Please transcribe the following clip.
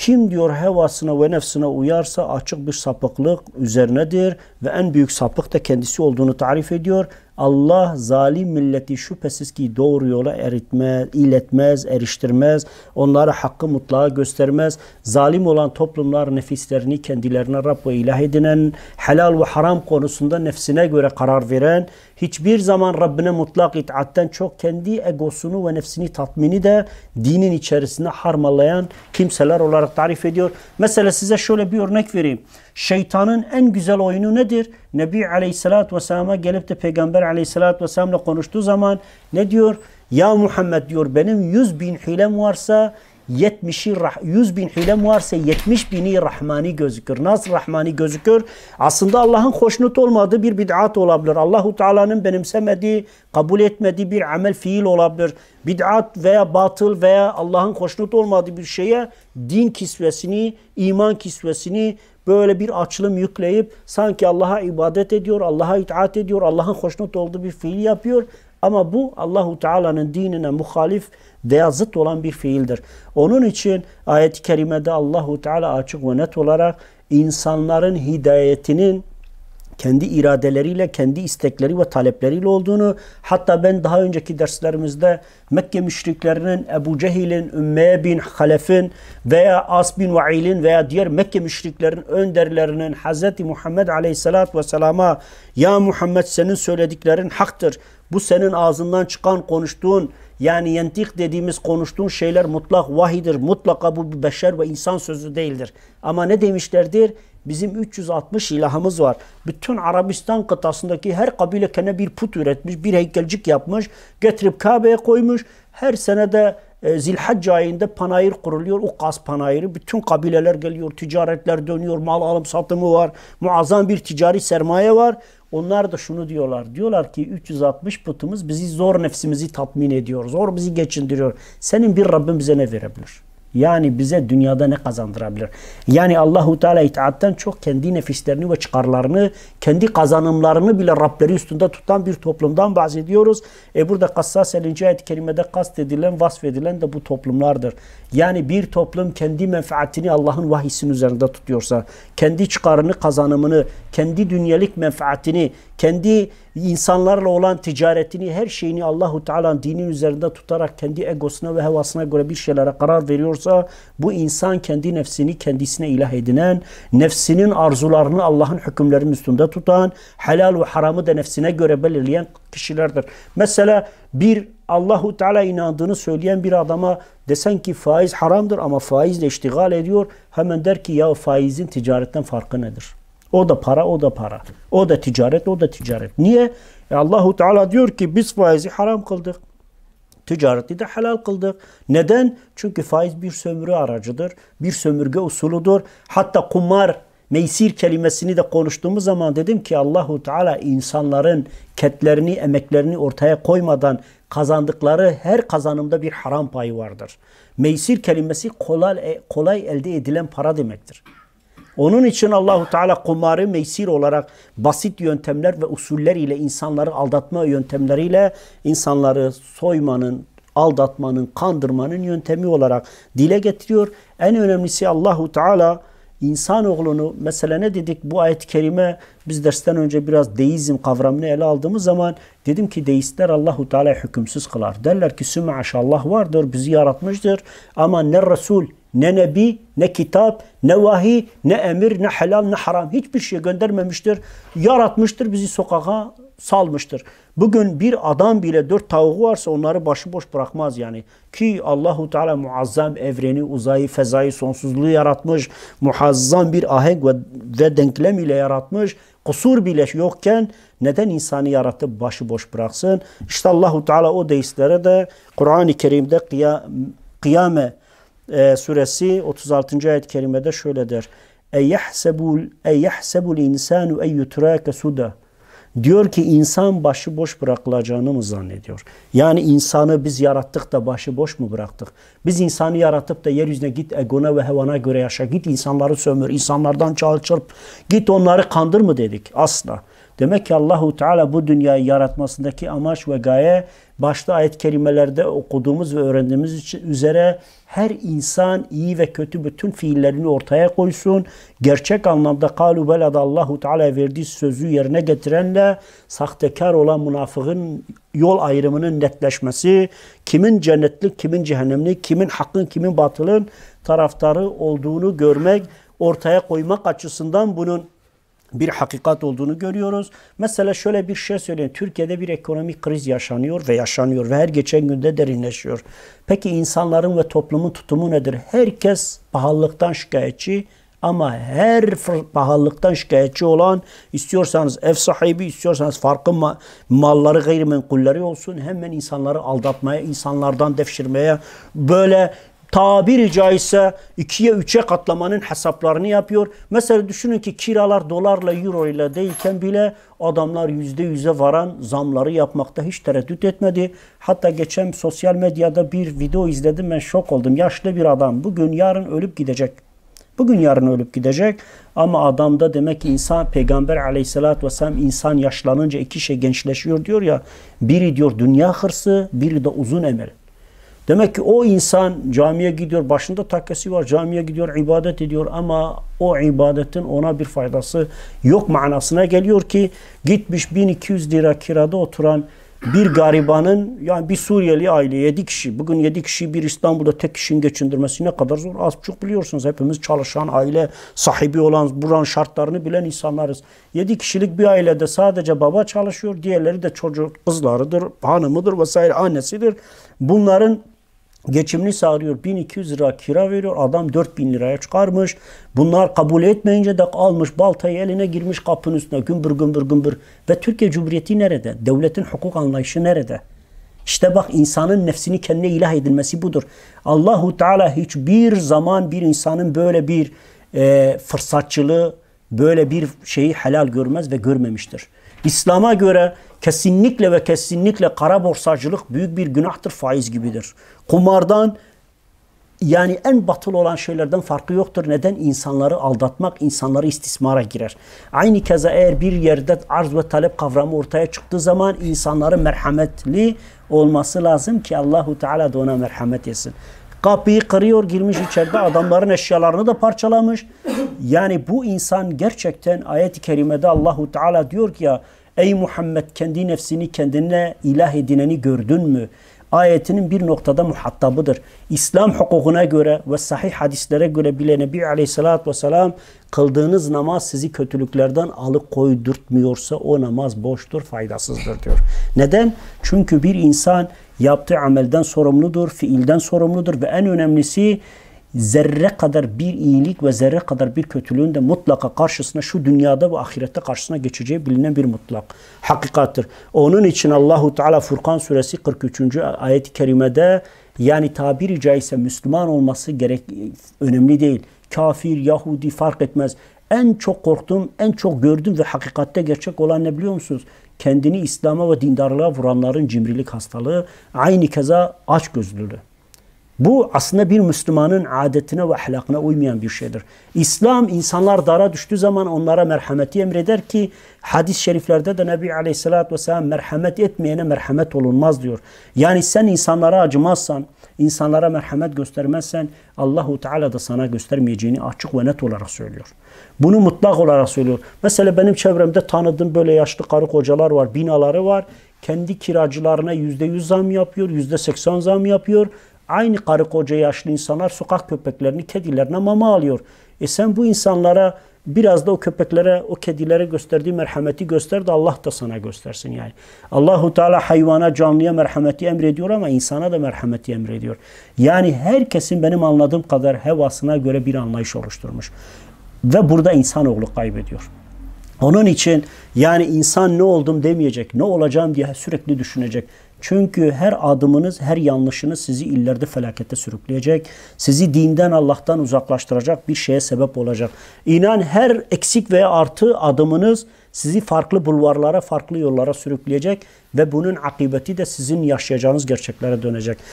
Kim diyor hevasına ve nefsine uyarsa açık bir sapıklık üzerinedir ve en büyük sapık da kendisi olduğunu tarif ediyor. Allah zalim milleti şüphesiz ki doğru yola eritmez, iletmez, eriştirmez. Onlara hakkı mutlaka göstermez. Zalim olan toplumlar nefislerini kendilerine Rab ve ilah edinen, helal ve haram konusunda nefsine göre karar veren, hiçbir zaman Rabbine mutlak itaatten çok kendi egosunu ve nefsini tatmini de dinin içerisinde harmalayan kimseler olarak tarif ediyor. Mesela size şöyle bir örnek vereyim. Şeytanın en güzel oyunu nedir? Nebi Aleyhisselatü Vesselam'a gelip de Peygamber aleyhissalatü vesselamla konuştuğu zaman ne diyor? Ya Muhammed diyor benim yüz bin hilem varsa 70 100 bin hilem varsa 70 bini Rahmani gözükür. Nasıl Rahmani gözükür? Aslında Allah'ın hoşnut olmadığı bir bid'at olabilir. Allahu Teala'nın benimsemediği, kabul etmediği bir amel fiil olabilir. Bid'at veya batıl veya Allah'ın hoşnut olmadığı bir şeye din kisvesini, iman kisvesini böyle bir açılım yükleyip sanki Allah'a ibadet ediyor, Allah'a itaat ediyor, Allah'ın hoşnut olduğu bir fiil yapıyor ama bu Allahu Teala'nın dinine muhalif veya zıt olan bir fiildir. Onun için ayet-i kerimede Allahu Teala açık ve net olarak insanların hidayetinin kendi iradeleriyle, kendi istekleri ve talepleriyle olduğunu, hatta ben daha önceki derslerimizde Mekke müşriklerinin, Ebu Cehil'in, Ümmeye bin Halef'in veya As bin Vail'in veya diğer Mekke müşriklerin önderlerinin Hz. Muhammed aleyhissalatü vesselama ''Ya Muhammed senin söylediklerin haktır, bu senin ağzından çıkan konuştuğun yani yentik dediğimiz konuştuğun şeyler mutlak vahidir. Mutlaka bu bir beşer ve insan sözü değildir. Ama ne demişlerdir? Bizim 360 ilahımız var. Bütün Arabistan kıtasındaki her kabile kene bir put üretmiş, bir heykelcik yapmış, getirip Kabe'ye koymuş. Her sene de e, Zilhacc ayında panayır kuruluyor. O kas panayırı. Bütün kabileler geliyor, ticaretler dönüyor, mal alım satımı var. Muazzam bir ticari sermaye var. Onlar da şunu diyorlar. Diyorlar ki 360 putumuz bizi zor nefsimizi tatmin ediyor. Zor bizi geçindiriyor. Senin bir Rabbin bize ne verebilir? Yani bize dünyada ne kazandırabilir? Yani Allahu Teala itaatten çok kendi nefislerini ve çıkarlarını, kendi kazanımlarını bile Rableri üstünde tutan bir toplumdan bahsediyoruz. E burada Kassas 50. ayet kast edilen vasf edilen de bu toplumlardır. Yani bir toplum kendi menfaatini Allah'ın vahisin üzerinde tutuyorsa, kendi çıkarını, kazanımını, kendi dünyalık menfaatini, kendi insanlarla olan ticaretini, her şeyini Allahu Teala'nın dinin üzerinde tutarak kendi egosuna ve hevasına göre bir şeylere karar veriyorsa bu insan kendi nefsini kendisine ilah edinen, nefsinin arzularını Allah'ın hükümlerinin üstünde tutan, helal ve haramı da nefsine göre belirleyen kişilerdir. Mesela bir Allahu Teala inandığını söyleyen bir adama desen ki faiz haramdır ama faizle iştigal ediyor. Hemen der ki ya faizin ticaretten farkı nedir? O da para, o da para. O da ticaret, o da ticaret. Niye? E Allahu Teala diyor ki biz faizi haram kıldık. Ticareti de helal kıldık. Neden? Çünkü faiz bir sömürü aracıdır. Bir sömürge usuludur. Hatta kumar, meysir kelimesini de konuştuğumuz zaman dedim ki Allahu Teala insanların ketlerini, emeklerini ortaya koymadan kazandıkları her kazanımda bir haram payı vardır. Meysir kelimesi kolay, kolay elde edilen para demektir. Onun için Allahu Teala kumarı meysir olarak basit yöntemler ve usuller ile insanları aldatma yöntemleriyle insanları soymanın, aldatmanın, kandırmanın yöntemi olarak dile getiriyor. En önemlisi Allahu Teala insanoğlunu mesela ne dedik bu ayet-i kerime biz dersten önce biraz deizm kavramını ele aldığımız zaman dedim ki deistler Allahu Teala hükümsüz kılar. Derler ki sümaş Allah vardır bizi yaratmıştır ama ne Resul ne Nebi ne kitap ne vahiy ne emir ne helal ne haram hiçbir şey göndermemiştir. Yaratmıştır bizi sokağa salmıştır. Bugün bir adam bile dört tavuğu varsa onları başıboş bırakmaz yani. Ki Allahu Teala muazzam evreni, uzayı, fezayı, sonsuzluğu yaratmış. Muazzam bir ahenk ve, ve denklem ile yaratmış. Kusur bile yokken neden insanı yaratıp başıboş bıraksın? İşte Allahu Teala o deistlere de Kur'an-ı Kerim'de kıyame e, suresi 36. ayet-i kerimede şöyle der. "Ey ey insanu, ey اَيُّتْرَاكَ سُدَى Diyor ki insan başı boş bırakılacağını mı zannediyor? Yani insanı biz yarattık da başı boş mu bıraktık? Biz insanı yaratıp da yeryüzüne git egona ve hevana göre yaşa. Git insanları sömür, insanlardan çal çırp. Git onları kandır mı dedik? Asla. Demek ki Allahu Teala bu dünyayı yaratmasındaki amaç ve gaye başta ayet kelimelerde okuduğumuz ve öğrendiğimiz için üzere her insan iyi ve kötü bütün fiillerini ortaya koysun. Gerçek anlamda kalu belada Allahu Teala verdiği sözü yerine getirenle sahtekar olan münafığın yol ayrımının netleşmesi, kimin cennetlik, kimin cehennemlik, kimin hakkın, kimin batılın taraftarı olduğunu görmek, ortaya koymak açısından bunun bir hakikat olduğunu görüyoruz. Mesela şöyle bir şey söyleyeyim. Türkiye'de bir ekonomik kriz yaşanıyor ve yaşanıyor ve her geçen günde derinleşiyor. Peki insanların ve toplumun tutumu nedir? Herkes pahalılıktan şikayetçi ama her pahalılıktan şikayetçi olan istiyorsanız ev sahibi, istiyorsanız farklı ma malları gayrimenkulleri olsun hemen insanları aldatmaya, insanlardan devşirmeye böyle tabiri caizse ikiye üçe katlamanın hesaplarını yapıyor. Mesela düşünün ki kiralar dolarla euro ile değilken bile adamlar yüzde yüze varan zamları yapmakta hiç tereddüt etmedi. Hatta geçen sosyal medyada bir video izledim ben şok oldum. Yaşlı bir adam bugün yarın ölüp gidecek. Bugün yarın ölüp gidecek ama adamda demek ki insan peygamber aleyhissalatü vesselam insan yaşlanınca iki şey gençleşiyor diyor ya. Biri diyor dünya hırsı, biri de uzun emel. Demek ki o insan camiye gidiyor, başında takkesi var, camiye gidiyor, ibadet ediyor ama o ibadetin ona bir faydası yok manasına geliyor ki gitmiş 1200 lira kirada oturan bir garibanın yani bir Suriyeli aile 7 kişi bugün 7 kişi bir İstanbul'da tek kişinin geçindirmesi ne kadar zor az çok biliyorsunuz hepimiz çalışan aile sahibi olan buranın şartlarını bilen insanlarız. 7 kişilik bir ailede sadece baba çalışıyor diğerleri de çocuk kızlarıdır hanımıdır vesaire annesidir. Bunların Geçimini sağlıyor. 1200 lira kira veriyor. Adam 4000 liraya çıkarmış. Bunlar kabul etmeyince de almış baltayı eline girmiş kapının üstüne gümbür gümbür gümbür. Ve Türkiye Cumhuriyeti nerede? Devletin hukuk anlayışı nerede? İşte bak insanın nefsini kendine ilah edilmesi budur. Allahu Teala hiçbir zaman bir insanın böyle bir e, fırsatçılığı, böyle bir şeyi helal görmez ve görmemiştir. İslam'a göre kesinlikle ve kesinlikle kara borsacılık büyük bir günahtır, faiz gibidir. Kumardan yani en batıl olan şeylerden farkı yoktur. Neden? insanları aldatmak, insanları istismara girer. Aynı keza eğer bir yerde arz ve talep kavramı ortaya çıktığı zaman insanların merhametli olması lazım ki Allahu Teala da ona merhamet etsin. Kapıyı kırıyor girmiş içeride adamların eşyalarını da parçalamış. Yani bu insan gerçekten ayet-i kerimede Allahu Teala diyor ki ya ey Muhammed kendi nefsini kendine ilah edineni gördün mü? ayetinin bir noktada muhatabıdır. İslam hukukuna göre ve sahih hadislere göre bile Nebi Aleyhisselatü Vesselam kıldığınız namaz sizi kötülüklerden alıkoydurtmuyorsa o namaz boştur, faydasızdır diyor. Neden? Çünkü bir insan yaptığı amelden sorumludur, fiilden sorumludur ve en önemlisi zerre kadar bir iyilik ve zerre kadar bir kötülüğün de mutlaka karşısına şu dünyada ve ahirette karşısına geçeceği bilinen bir mutlak hakikattir. Onun için Allahu Teala Furkan suresi 43. ayet-i kerimede yani tabiri caizse Müslüman olması gerek önemli değil. Kafir, Yahudi fark etmez. En çok korktum, en çok gördüm ve hakikatte gerçek olan ne biliyor musunuz? Kendini İslam'a ve dindarlığa vuranların cimrilik hastalığı, aynı keza aç açgözlülüğü. Bu aslında bir Müslümanın adetine ve ahlakına uymayan bir şeydir. İslam insanlar dara düştüğü zaman onlara merhameti emreder ki hadis-i şeriflerde de Nebi Aleyhisselatü Vesselam merhamet etmeyene merhamet olunmaz diyor. Yani sen insanlara acımazsan, insanlara merhamet göstermezsen Allahu Teala da sana göstermeyeceğini açık ve net olarak söylüyor. Bunu mutlak olarak söylüyor. Mesela benim çevremde tanıdığım böyle yaşlı karı kocalar var, binaları var. Kendi kiracılarına yüzde yüz zam yapıyor, yüzde seksen zam yapıyor. Aynı karı koca yaşlı insanlar sokak köpeklerini, kedilerine mama alıyor. E sen bu insanlara biraz da o köpeklere, o kedilere gösterdiği merhameti göster de Allah da sana göstersin yani. Allahu Teala hayvana, canlıya merhameti emrediyor ama insana da merhameti emrediyor. Yani herkesin benim anladığım kadar hevasına göre bir anlayış oluşturmuş. Ve burada insanoğlu kaybediyor. Onun için yani insan ne oldum demeyecek, ne olacağım diye sürekli düşünecek. Çünkü her adımınız, her yanlışınız sizi illerde felakete sürükleyecek. Sizi dinden, Allah'tan uzaklaştıracak bir şeye sebep olacak. İnan her eksik veya artı adımınız sizi farklı bulvarlara, farklı yollara sürükleyecek ve bunun akıbeti de sizin yaşayacağınız gerçeklere dönecek.